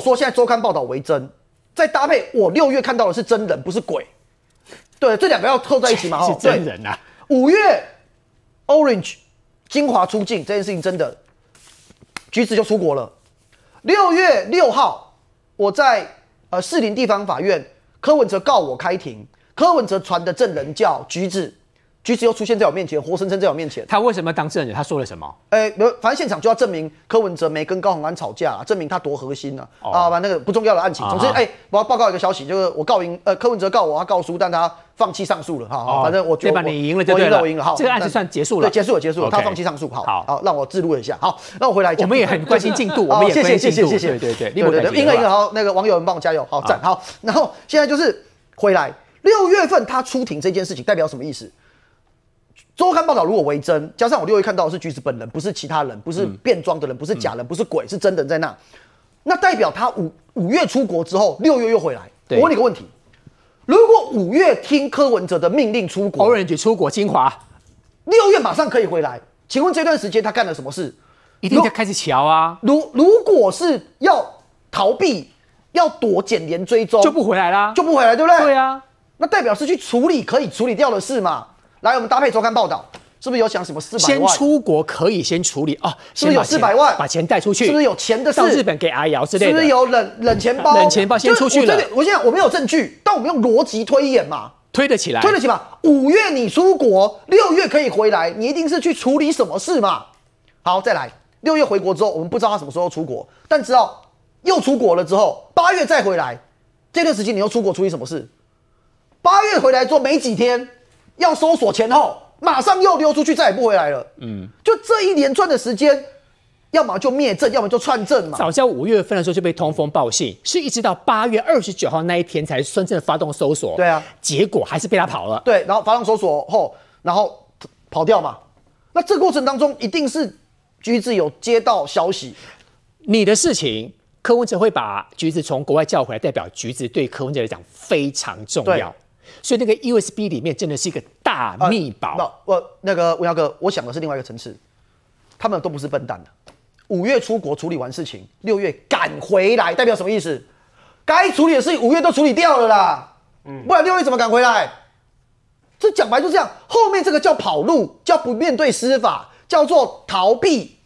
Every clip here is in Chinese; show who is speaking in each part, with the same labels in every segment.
Speaker 1: 说现在周刊报道为真，再搭配我六月看到的是真人，不是鬼，对，这两个要凑在一起嘛？是真人啊！五月 Orange 精华出境这件事情真的，橘子就出国了。六月六号，我在呃士林地方法院柯文哲告我开庭，柯文哲传的证人叫橘子。橘子又出现在我面前，活生生在我面前。他为什么当证人？他说了什么？哎，反正现场就要证明柯文哲没跟高虹安吵架，啊，证明他多核心呢。啊，好吧，那个不重要的案情。总之，哎，我要报告一个消息，就是我告赢，呃，柯文哲告我，他告输，但他放弃上诉了哈。反正我觉得我赢了，我赢了哈。这个案子算结束了，对，结束了，结束了。他放弃上诉，好，好，让我自录一下。好，那我回来，我们也很关心进度，我们也关心进度。谢谢，谢谢，谢谢，对对对。另外一个，然后那个网友们帮我加油，好赞，好。然后现在就是回来，六月份他出庭这件事情代表什么意思？周刊报道如果为真，加上我六月看到是橘子本人，不是其他人，不是变装的人，不是假人，不是鬼，是真的在那。那代表他五五月出国之后，六月又回来。我问你个问题：如果五月听柯文哲的命令出国，Orange 出国清华，六月马上可以回来，请问这段时间他干了什么事？一定在开始瞧啊。如如果是要逃避，要躲检联追踪，就不回来啦，就不回来，对不对？对啊，那代表是去处理可以处理掉的事嘛。来，我们搭配周刊报道，是不是有讲什么四百万？先出国可以先处理啊，是不是有四百万？把钱带出去，是不是有钱的事？到日本给阿瑶，是不是有冷冷钱包？冷钱包先出去了。我现在我没有证据，但我们用逻辑推演嘛，推得起来，推得起吗？五月你出国，六月可以回来，你一定是去处理什么事嘛？好，再来，六月回国之后，我们不知道他什么时候出国，但知道又出国了之后，八月再回来，这段时间你要出国处理什么事？八月回来做没几天。要搜索前后，马上又溜出去，再也不回来了。嗯，就这一连串的时间，要么就灭证，要么就串证嘛。早在五月份的时候就被通风报信，是一直到八月二十九号那一天才真正的发动搜索。对啊，结果还是被他跑了。对，然后发动搜索后，然后跑掉嘛。那这过程当中，一定是橘子有接到消息，你的事情，柯文哲会把橘子从国外叫回来，代表橘子对柯文哲来讲非常重要。所以那个 U S B 里面真的是一个大密宝。不，我那个吴耀哥，我想的是另外一个层次。他们都不是笨蛋的。五月出国处理完事情，六月赶回来，代表什么意思？该处理的事情五月都处理掉了啦。嗯，不然六月怎么赶回来？这讲白就这样，后面这个叫跑路，叫不面对司法，叫做逃避。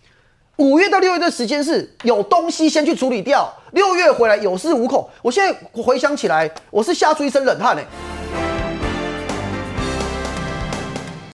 Speaker 1: 五月到六月的时间是有东西先去处理掉，六月回来有恃无恐。我现在回想起来，我是吓出一身冷汗呢。